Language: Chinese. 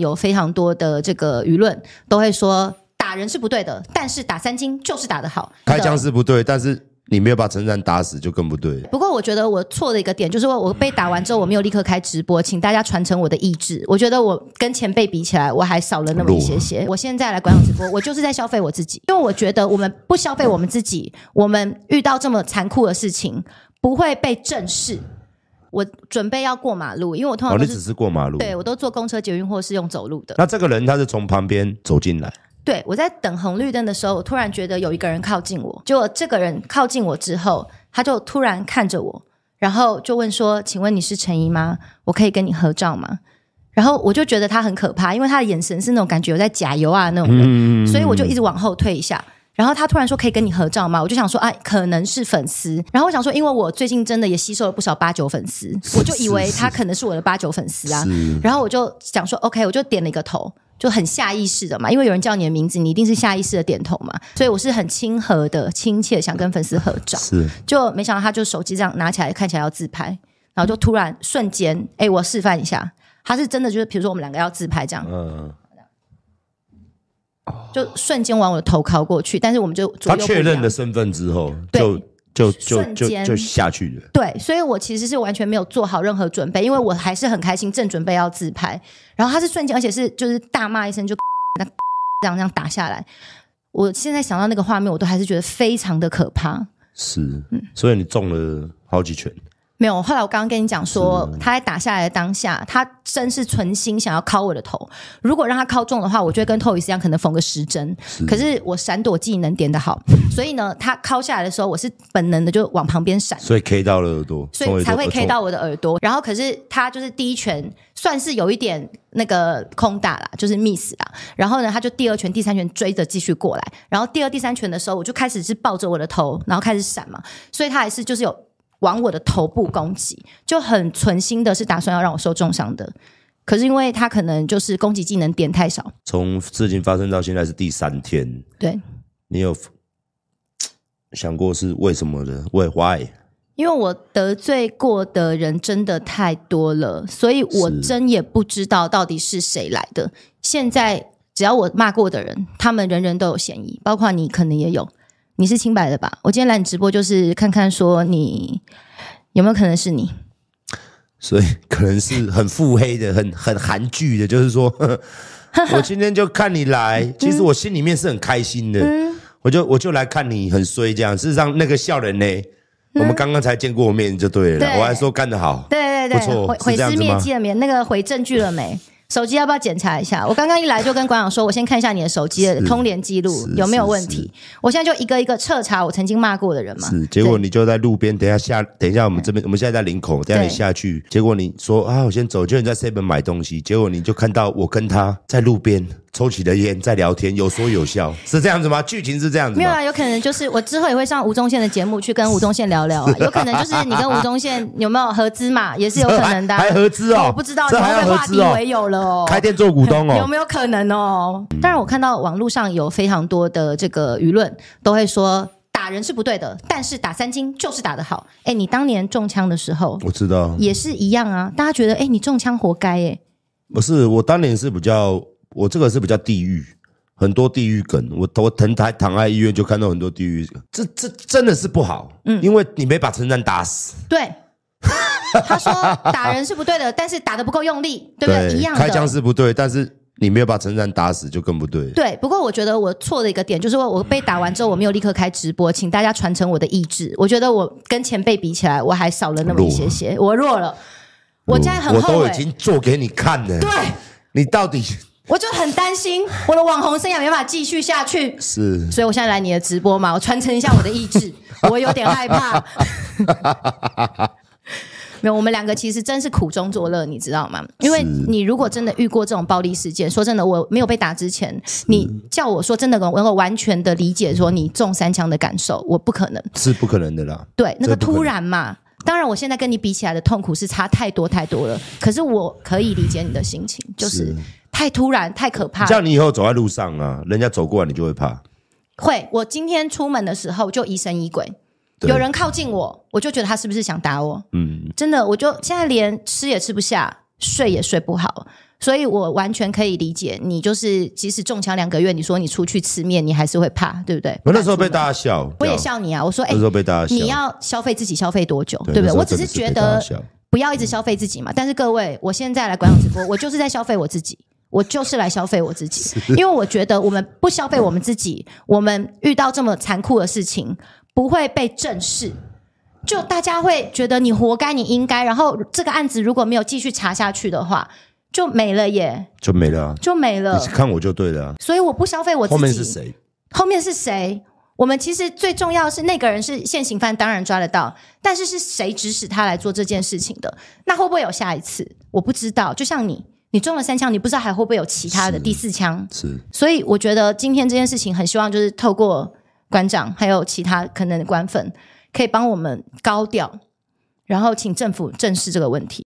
有非常多的这个舆论都会说打人是不对的，但是打三金就是打得好。开枪是不对，但是你没有把陈展打死就更不对。不过我觉得我错的一个点就是我被打完之后我没有立刻开直播，请大家传承我的意志。我觉得我跟前辈比起来我还少了那么一些些。我现在来广场直播，我就是在消费我自己，因为我觉得我们不消费我们自己，我们遇到这么残酷的事情不会被正视。我准备要过马路，因为我通常你只是过马路，对我都坐公车、捷运或是用走路的。那这个人他是从旁边走进来，对我在等红绿灯的时候，我突然觉得有一个人靠近我。结果这个人靠近我之后，他就突然看着我，然后就问说：“请问你是陈姨吗？我可以跟你合照吗？”然后我就觉得他很可怕，因为他的眼神是那种感觉有在加油啊那种，所以我就一直往后退一下。然后他突然说可以跟你合照吗？我就想说啊，可能是粉丝。然后我想说，因为我最近真的也吸收了不少八九粉丝，我就以为他可能是我的八九粉丝啊。然后我就想说，OK，我就点了一个头，就很下意识的嘛，因为有人叫你的名字，你一定是下意识的点头嘛。所以我是很亲和的、亲切，想跟粉丝合照。是，就没想到他就手机这样拿起来，看起来要自拍，然后就突然瞬间，哎，我示范一下，他是真的就是，比如说我们两个要自拍这样。嗯。就瞬间往我的头靠过去，但是我们就他确认了身份之后，就就就就就下去了。对，所以我其实是完全没有做好任何准备，因为我还是很开心，正准备要自拍，然后他是瞬间，而且是就是大骂一声就 那 这样这样打下来。我现在想到那个画面，我都还是觉得非常的可怕。是，嗯，所以你中了好几拳。没有，后来我刚刚跟你讲说，他在打下来的当下，他真是存心想要敲我的头。如果让他敲中的话，我就会跟托伊斯一样，可能缝个十针。可是我闪躲技能点的好，所以呢，他敲下来的时候，我是本能的就往旁边闪，所以 K 到了耳朵，所以才会 K 到我的耳朵。然后，可是他就是第一拳算是有一点那个空打了，就是 miss 了。然后呢，他就第二拳、第三拳追着继续过来。然后第二、第三拳的时候，我就开始是抱着我的头，然后开始闪嘛。所以他还是就是有。往我的头部攻击，就很存心的是打算要让我受重伤的。可是因为他可能就是攻击技能点太少。从事情发生到现在是第三天，对你有想过是为什么的？为 why？因为我得罪过的人真的太多了，所以我真也不知道到底是谁来的。现在只要我骂过的人，他们人人都有嫌疑，包括你，可能也有。你是清白的吧？我今天来你直播就是看看，说你有没有可能是你，所以可能是很腹黑的，很很韩剧的，就是说，我今天就看你来，其实我心里面是很开心的，我就我就来看你很衰这样。事实上，那个笑人呢，我们刚刚才见过面就对了，我还说干得好，对对对，不错，尸灭迹了没？那个回证据了没？手机要不要检查一下？我刚刚一来就跟馆长说，我先看一下你的手机的通联记录有没有问题。我现在就一个一个彻查我曾经骂过的人嘛。结果你就在路边，等一下下，等一下我们这边，我们现在在林口，下你下去。结果你说啊，我先走，就你在 C 门买东西。结果你就看到我跟他在路边。抽起了烟，在聊天，有说有笑，是这样子吗？剧情是这样子没有啊，有可能就是我之后也会上吴宗宪的节目去跟吴宗宪聊聊啊，有可能就是你跟吴宗宪有没有合资嘛？也是有可能的，还合资哦？我不知道，这还合资哦？开店做股东哦？有没有可能哦？当然，我看到网络上有非常多的这个舆论都会说打人是不对的，但是打三金就是打得好。哎，你当年中枪的时候，我知道，也是一样啊。大家觉得哎，你中枪活该哎？不是，我当年是比较。我这个是比较地狱，很多地狱梗。我我疼台躺在医院，就看到很多地狱这这真的是不好，嗯，因为你没把陈山打死。对，他说打人是不对的，但是打的不够用力，对不对？一样的，开枪是不对，但是你没有把陈山打死就更不对。对，不过我觉得我错的一个点就是我被打完之后，我没有立刻开直播，请大家传承我的意志。我觉得我跟前辈比起来，我还少了那么一些些，我弱了。我在很，我都已经做给你看了。对你到底？我就很担心我的网红生涯没法继续下去，是，所以我现在来你的直播嘛，我传承一下我的意志。我有点害怕。没有，我们两个其实真是苦中作乐，你知道吗？因为你如果真的遇过这种暴力事件，说真的，我没有被打之前，你叫我说真的能够完全的理解说你中三枪的感受，我不可能，是不可能的啦。对，那个突然嘛，当然我现在跟你比起来的痛苦是差太多太多了，可是我可以理解你的心情，就是。太突然，太可怕！叫你以后走在路上啊，人家走过来你就会怕。会，我今天出门的时候就疑神疑鬼，有人靠近我，我就觉得他是不是想打我？嗯，真的，我就现在连吃也吃不下，睡也睡不好，所以我完全可以理解你。就是即使中枪两个月，你说你出去吃面，你还是会怕，对不对？我那时候被大家笑，我也笑你啊！我说，哎，那时候被大家笑，你要消费自己消费多久？对不对？我只是觉得不要一直消费自己嘛。但是各位，我现在来广场直播，我就是在消费我自己。我就是来消费我自己，因为我觉得我们不消费我们自己，我们遇到这么残酷的事情不会被正视，就大家会觉得你活该，你应该。然后这个案子如果没有继续查下去的话，就没了耶，就没了，就没了。看我就对了，所以我不消费我自己。后面是谁？后面是谁？我们其实最重要是那个人是现行犯，当然抓得到，但是是谁指使他来做这件事情的？那会不会有下一次？我不知道。就像你。你中了三枪，你不知道还会不会有其他的第四枪。是，所以我觉得今天这件事情很希望就是透过馆长还有其他可能的官粉，可以帮我们高调，然后请政府正视这个问题。